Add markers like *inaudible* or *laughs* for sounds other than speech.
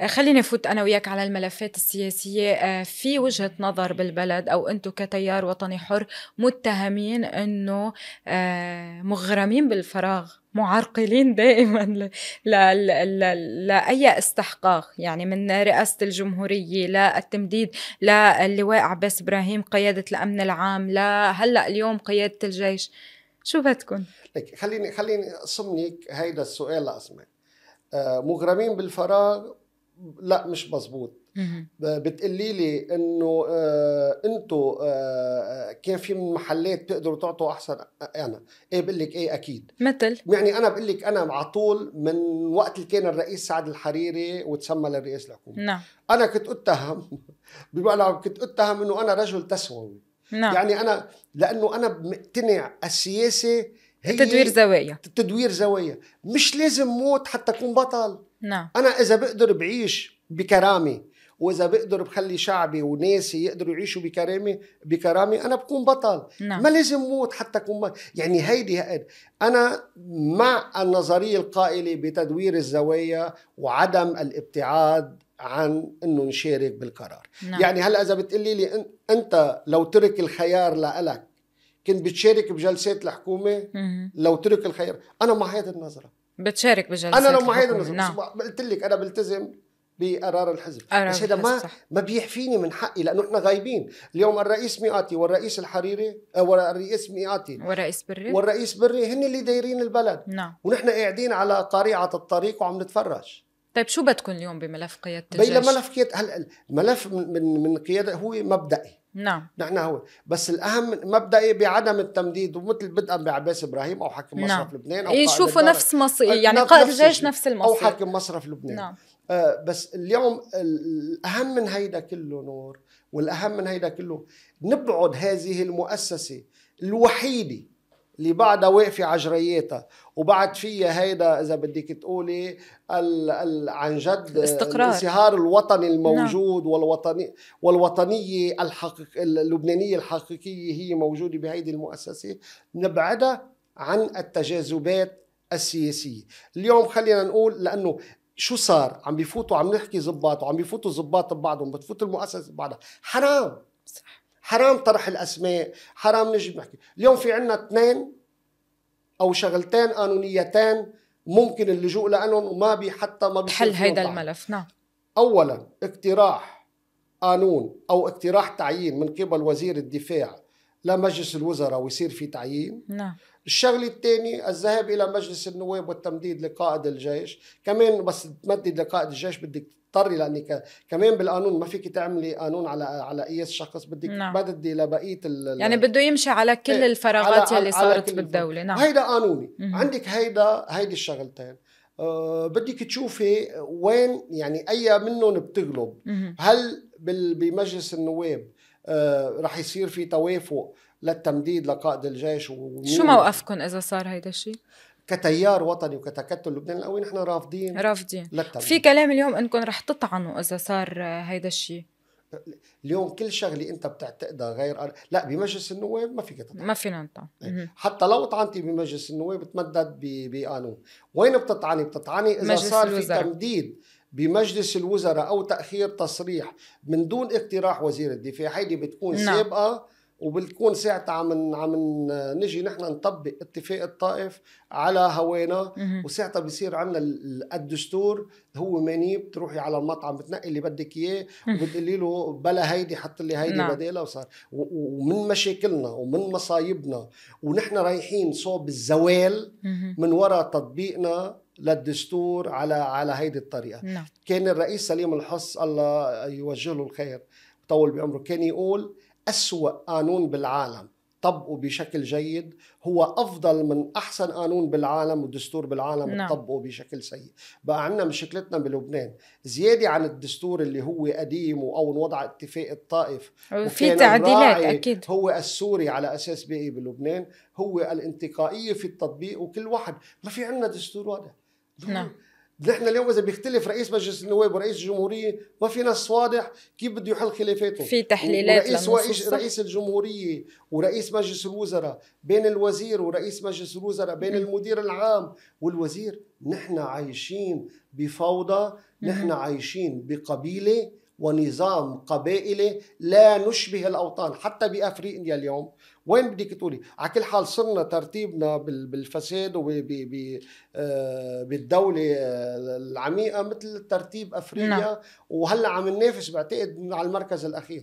آه، خليني فوت انا وياك على الملفات السياسيه آه، في وجهه نظر بالبلد او انتم كتيار وطني حر متهمين انه آه، مغرمين بالفراغ معرقلين دائما لاي استحقاق يعني من رئاسه الجمهوريه للتمديد للواء عباس ابراهيم قياده الامن العام لهلا اليوم قياده الجيش شو بدكم؟ خليني خليني اصمنيك هيدا السؤال لاصمك مغرمين بالفراغ لا مش مزبوط بتقلي لي انه آه انتوا آه, آه، كان في محلات تقدروا تعطوا احسن آه، انا ايه بقول لك ايه اكيد مثل يعني انا بقول لك انا على طول من وقت اللي كان الرئيس سعد الحريري وتسمى لرئيس الحكومه نعم انا كنت اتهم *laughs* بمعنى كنت اتهم انه انا رجل تسوي نعم يعني انا لانه انا مقتنع السياسه هي تدوير زوايا تدوير زوايا مش لازم موت حتى اكون بطل نعم انا اذا بقدر بعيش بكرامه واذا بقدر بخلي شعبي وناسي يقدروا يعيشوا بكرامه بكرامه انا بكون بطل نعم. ما لازم موت حتى اكون يعني هيدي هقل. انا مع النظريه القائله بتدوير الزوايا وعدم الابتعاد عن انه نشارك بالقرار نعم. يعني هلا اذا بتقلي لي انت لو ترك الخيار لك كنت بتشارك بجلسات الحكومه لو ترك الخيار انا مع هذه النظره بتشارك بجلسات انا لو معي نظم نعم. قلت لك انا بلتزم بقرار الحزب بس هذا ما صح. ما بيحفيني من حقي لانه احنا غايبين اليوم الرئيس مئاتي والرئيس الحريري آه، والرئيس مئاتي والرئيس بري والرئيس بري هن اللي دايرين البلد نعم ونحن قاعدين على قريعه الطريق وعم نتفرج طيب شو بدكم اليوم بملف قياده الجيش؟ ملف قياده هلا الملف من من قياده هو مبدئي نعم نحن هو بس الاهم مبدئي بعدم التمديد ومثل بدءا بعباس ابراهيم او حاكم نعم. مصرف لبنان او يشوفوا إيه، نفس مصير يعني قائد الجيش نفس المصير او حاكم مصرف لبنان نعم. آه بس اليوم الاهم من هيدا كله نور والاهم من هيدا كله نبعد هذه المؤسسه الوحيده اللي بعدها واقفة عجرياتها وبعد فيها هيدا إذا بدك تقولي ال ال عن جد الاستقرار الانصهار الوطني الموجود نعم. والوطني والوطنية الحقيق اللبنانية الحقيقية هي موجودة بهيدي المؤسسة نبعدها عن التجاذبات السياسية اليوم خلينا نقول لأنه شو صار عم بيفوتوا عم نحكي زباط وعم بيفوتوا زباط ببعضهم بتفوت المؤسسة ببعضها حرام صح حرام طرح الاسماء حرام نجي نحكي اليوم في عنا اثنين او شغلتين قانونيتين ممكن اللجوء لهم وما بي حتى ما بيحل هيدا الملف نعم اولا اقتراح قانون او اقتراح تعيين من قبل وزير الدفاع لمجلس الوزراء ويصير في تعيين نعم الشغله الثانيه الذهاب الى مجلس النواب والتمديد لقائد الجيش كمان بس تمدد لقائد الجيش بدك تضطري لانك كمان بالقانون ما فيك تعملي قانون على على قياس شخص بدك نعم. لبقيه ال يعني بده يمشي على كل ايه الفراغات على اللي صارت بالدوله نعم هيدا قانوني مم. عندك هيدا هيدي الشغلتين أه بدك تشوفي وين يعني اي منهم بتغلب مم. هل بمجلس النواب آه، رح يصير في توافق للتمديد لقائد الجيش شو موقفكم اذا صار هيدا الشيء؟ كتيار وطني وكتكتل لبنان القوي نحن رافضين رافضين في كلام اليوم انكم رح تطعنوا اذا صار آه، هيدا الشيء اليوم كل شغله انت بتعتقدها غير لا بمجلس النواب ما فيك تطعن ما فينا نطعن إيه. حتى لو طعنتي بمجلس النواب بتمدد بقانون وين بتطعني بتطعني اذا صار في تمديد بمجلس الوزراء او تاخير تصريح من دون اقتراح وزير الدفاع هيدي بتكون نعم. سابقه وبتكون ساعتها عم عم نجي نحن نطبق اتفاق الطائف على هوانا وساعتها بصير عندنا الدستور هو منيب بتروحي على المطعم بتنقي اللي بدك اياه وبتقولي له بلا هيدي حط لي هيدي نعم. بدالها وصار ومن مشاكلنا ومن مصايبنا ونحن رايحين صوب الزوال من وراء تطبيقنا للدستور على على هيدي الطريقه نعم. كان الرئيس سليم الحص الله يوجه له الخير طول بعمره كان يقول أسوأ قانون بالعالم طبقه بشكل جيد هو افضل من احسن قانون بالعالم ودستور بالعالم نعم. طبقه بشكل سيء بقى عندنا مشكلتنا بلبنان زياده عن الدستور اللي هو قديم او وضع اتفاق الطائف في تعديلات اكيد هو السوري على اساس باقي بلبنان هو الانتقائيه في التطبيق وكل واحد ما في عندنا دستور واضح نعم نحن اليوم اذا بيختلف رئيس مجلس النواب ورئيس الجمهوريه ما في نص واضح كيف بده يحل خلافاته في تحليلات رئيس ورئيس رئيس الجمهوريه ورئيس مجلس الوزراء بين الوزير ورئيس مجلس الوزراء بين نعم. المدير العام والوزير نحن عايشين بفوضى نحن عايشين بقبيله ونظام قبائلي لا نشبه الاوطان حتى بافريقيا اليوم وين بدك تقولي على كل حال صرنا ترتيبنا بالفساد وبالدولة آه، آه، العميقة مثل ترتيب أفريقيا نعم. وهلأ عم ننافس بعتقد على المركز الأخير